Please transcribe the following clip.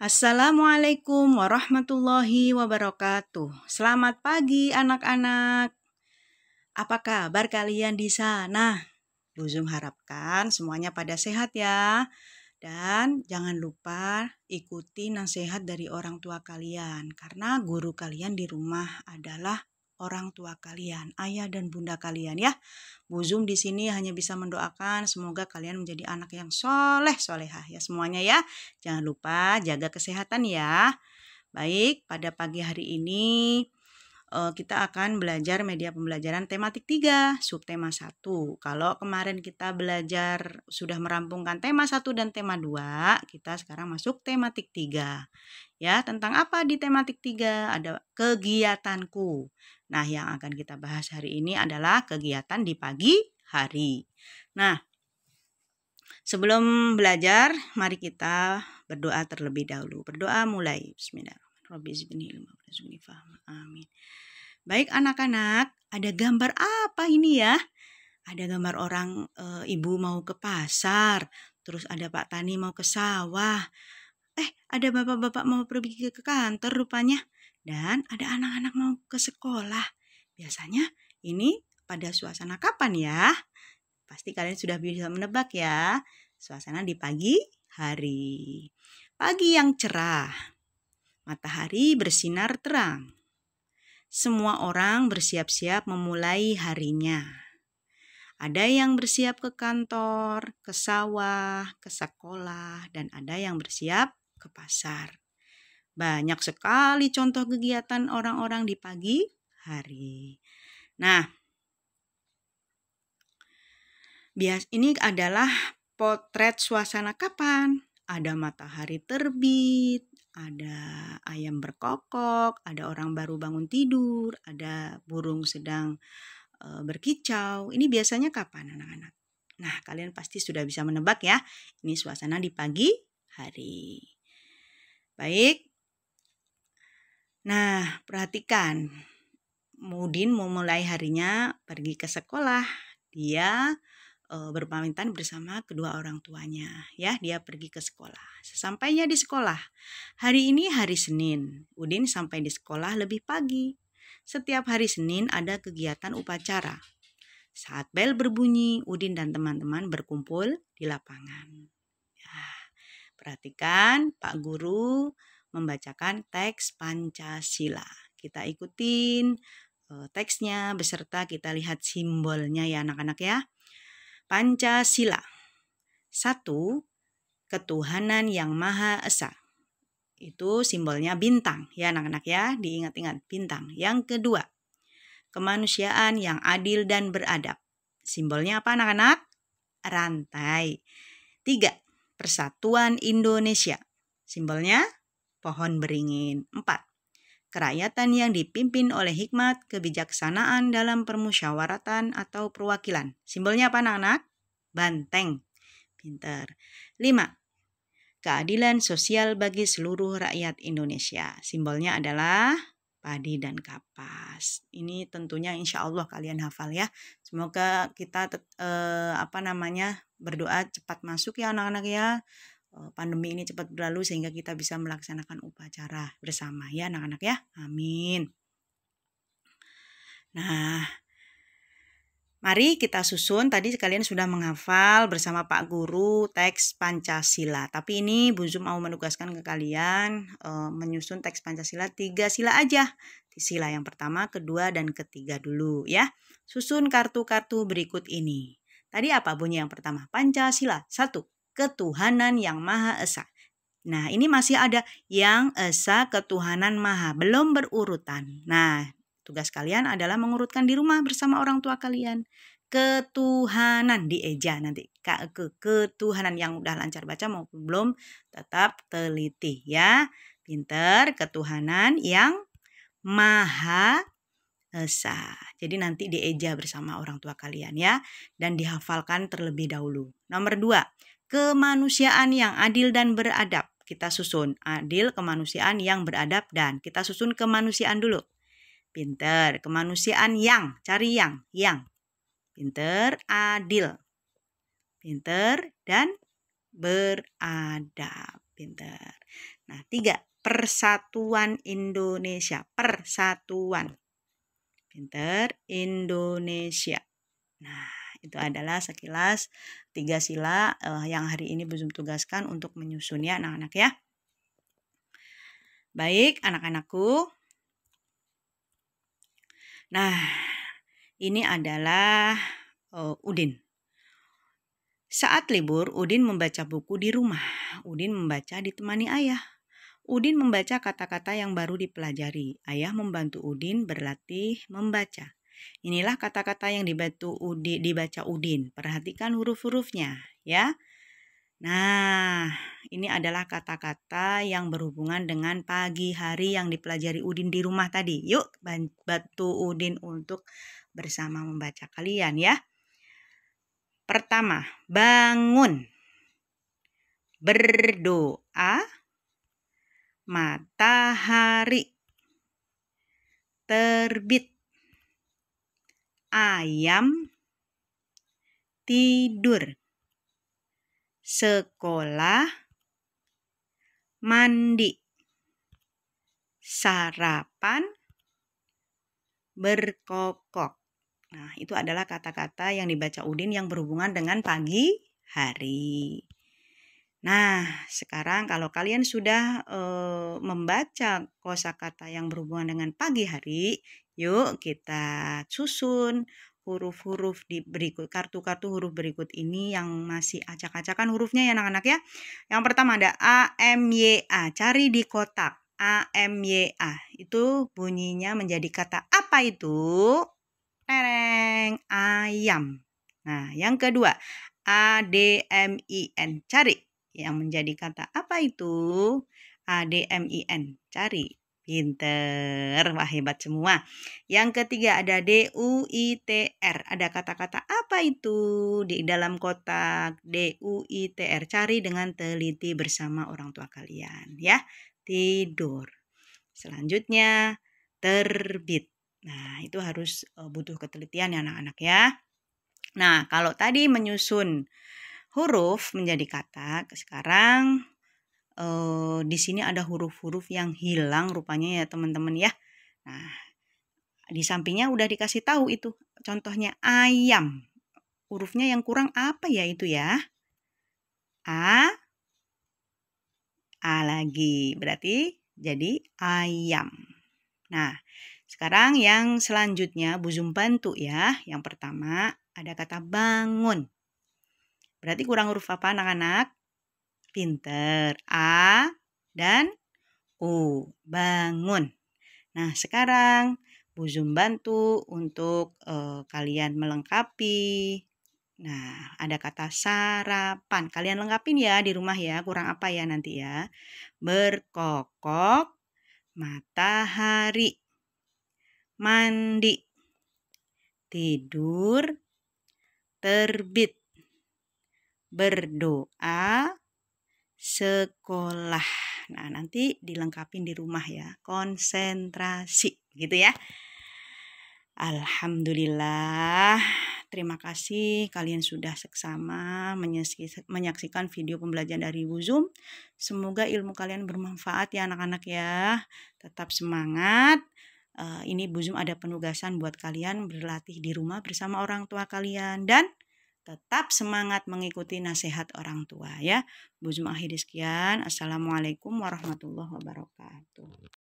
Assalamualaikum warahmatullahi wabarakatuh. Selamat pagi anak-anak. Apa kabar kalian di sana? Buzum harapkan semuanya pada sehat ya. Dan jangan lupa ikuti nasihat dari orang tua kalian karena guru kalian di rumah adalah orang tua kalian, ayah dan bunda kalian ya. Bu Zoom di sini hanya bisa mendoakan semoga kalian menjadi anak yang soleh solehah ya semuanya ya. Jangan lupa jaga kesehatan ya. Baik, pada pagi hari ini eh, kita akan belajar media pembelajaran tematik 3, subtema 1. Kalau kemarin kita belajar sudah merampungkan tema 1 dan tema 2, kita sekarang masuk tematik 3. Ya, tentang apa di tematik 3? Ada kegiatanku. Nah, yang akan kita bahas hari ini adalah kegiatan di pagi hari. Nah, sebelum belajar, mari kita berdoa terlebih dahulu. Berdoa mulai. Bismillahirrahmanirrahim. Amin. Baik anak-anak, ada gambar apa ini ya? Ada gambar orang e, ibu mau ke pasar, terus ada Pak Tani mau ke sawah. Eh, ada bapak-bapak mau pergi ke kantor rupanya dan ada anak-anak mau ke sekolah. Biasanya ini pada suasana kapan ya? Pasti kalian sudah bisa menebak ya. Suasana di pagi hari. Pagi yang cerah. Matahari bersinar terang. Semua orang bersiap-siap memulai harinya. Ada yang bersiap ke kantor, ke sawah, ke sekolah, dan ada yang bersiap ke pasar. Banyak sekali contoh kegiatan orang-orang di pagi hari. Nah, bias ini adalah potret suasana kapan? Ada matahari terbit, ada ayam berkokok, ada orang baru bangun tidur, ada burung sedang e, berkicau. Ini biasanya kapan anak-anak? Nah, kalian pasti sudah bisa menebak ya. Ini suasana di pagi hari. Baik, Nah, perhatikan. Mudin memulai harinya pergi ke sekolah. Dia e, berpamitan bersama kedua orang tuanya. Ya, dia pergi ke sekolah. Sesampainya di sekolah. Hari ini hari Senin. Udin sampai di sekolah lebih pagi. Setiap hari Senin ada kegiatan upacara. Saat bel berbunyi, Udin dan teman-teman berkumpul di lapangan. Ya, perhatikan, Pak Guru membacakan teks Pancasila. Kita ikutin eh, teksnya beserta kita lihat simbolnya ya anak-anak ya. Pancasila. Satu, ketuhanan yang maha esa. Itu simbolnya bintang ya anak-anak ya, diingat-ingat bintang. Yang kedua, kemanusiaan yang adil dan beradab. Simbolnya apa anak-anak? Rantai. Tiga, persatuan Indonesia. Simbolnya pohon beringin. 4. Kerakyatan yang dipimpin oleh hikmat, kebijaksanaan dalam permusyawaratan atau perwakilan. Simbolnya apa anak-anak? Banteng. Pinter. 5 keadilan sosial bagi seluruh rakyat Indonesia. Simbolnya adalah padi dan kapas. Ini tentunya insya Allah kalian hafal ya. Semoga kita eh, apa namanya berdoa cepat masuk ya anak-anak ya. Eh, pandemi ini cepat berlalu sehingga kita bisa melaksanakan upacara bersama ya anak-anak ya. Amin. Nah, mari kita susun. Tadi kalian sudah menghafal bersama Pak Guru teks Pancasila. Tapi ini Bu Zoom mau menugaskan ke kalian e, menyusun teks Pancasila tiga sila aja. Sila yang pertama, kedua, dan ketiga dulu ya. Susun kartu-kartu berikut ini. Tadi apa bunyi yang pertama? Pancasila. Satu, ketuhanan yang Maha Esa. Nah, ini masih ada yang esa ketuhanan maha, belum berurutan. Nah, tugas kalian adalah mengurutkan di rumah bersama orang tua kalian. Ketuhanan dieja nanti. Ke, ketuhanan yang udah lancar baca maupun belum tetap teliti ya. Pinter ketuhanan yang maha esa. Jadi nanti dieja bersama orang tua kalian ya dan dihafalkan terlebih dahulu. Nomor dua, kemanusiaan yang adil dan beradab. Kita susun adil, kemanusiaan yang beradab dan kita susun kemanusiaan dulu. Pinter, kemanusiaan yang, cari yang, yang. Pinter, adil. Pinter dan beradab. Pinter. Nah, tiga, persatuan Indonesia. Persatuan. Pinter, Indonesia. Nah, itu adalah sekilas tiga sila uh, yang hari ini belum tugaskan untuk menyusun ya, anak-anak ya. Baik, anak-anakku. Nah, ini adalah uh, Udin. Saat libur, Udin membaca buku di rumah. Udin membaca ditemani ayah. Udin membaca kata-kata yang baru dipelajari. Ayah membantu Udin berlatih membaca. Inilah kata-kata yang dibantu Udi, dibaca Udin. Perhatikan huruf-hurufnya ya. Nah, ini adalah kata-kata yang berhubungan dengan pagi hari yang dipelajari Udin di rumah tadi. Yuk, bantu Udin untuk bersama membaca kalian ya. Pertama, bangun. Berdoa. Matahari. Terbit ayam tidur sekolah mandi sarapan berkokok Nah, itu adalah kata-kata yang dibaca Udin yang berhubungan dengan pagi hari. Nah, sekarang kalau kalian sudah e, membaca kosakata yang berhubungan dengan pagi hari, Yuk kita susun huruf-huruf di berikut kartu-kartu huruf berikut ini yang masih acak-acakan hurufnya ya anak-anak ya. Yang pertama ada A M Y A. Cari di kotak A M Y A. Itu bunyinya menjadi kata apa itu? Tereng, ayam. Nah, yang kedua A D M I N. Cari yang menjadi kata apa itu? A D M I N. Cari. Pinter, wah hebat semua. Yang ketiga ada DUITR. Ada kata-kata apa itu di dalam kotak DUITR? Cari dengan teliti bersama orang tua kalian ya. Tidur. Selanjutnya terbit. Nah, itu harus eh, butuh ketelitian ya anak-anak ya. Nah, kalau tadi menyusun huruf menjadi kata, sekarang uh, di sini ada huruf-huruf yang hilang rupanya ya teman-teman ya. Nah, di sampingnya udah dikasih tahu itu. Contohnya ayam. Hurufnya yang kurang apa ya itu ya? A A lagi. Berarti jadi ayam. Nah, sekarang yang selanjutnya Bu zum bantu ya. Yang pertama ada kata bangun. Berarti kurang huruf apa anak-anak? Pinter. A dan U. Bangun. Nah, sekarang Bu Zoom bantu untuk eh, kalian melengkapi. Nah, ada kata sarapan. Kalian lengkapin ya di rumah ya, kurang apa ya nanti ya. Berkokok matahari. Mandi. Tidur terbit. Berdoa sekolah. Nah, nanti dilengkapi di rumah ya. Konsentrasi gitu ya. Alhamdulillah. Terima kasih kalian sudah seksama menyaksikan video pembelajaran dari Wuzum. Zoom. Semoga ilmu kalian bermanfaat ya anak-anak ya. Tetap semangat. Uh, ini Bu Zoom ada penugasan buat kalian berlatih di rumah bersama orang tua kalian dan tetap semangat mengikuti nasihat orang tua ya. Bu Zuma Assalamualaikum warahmatullahi wabarakatuh.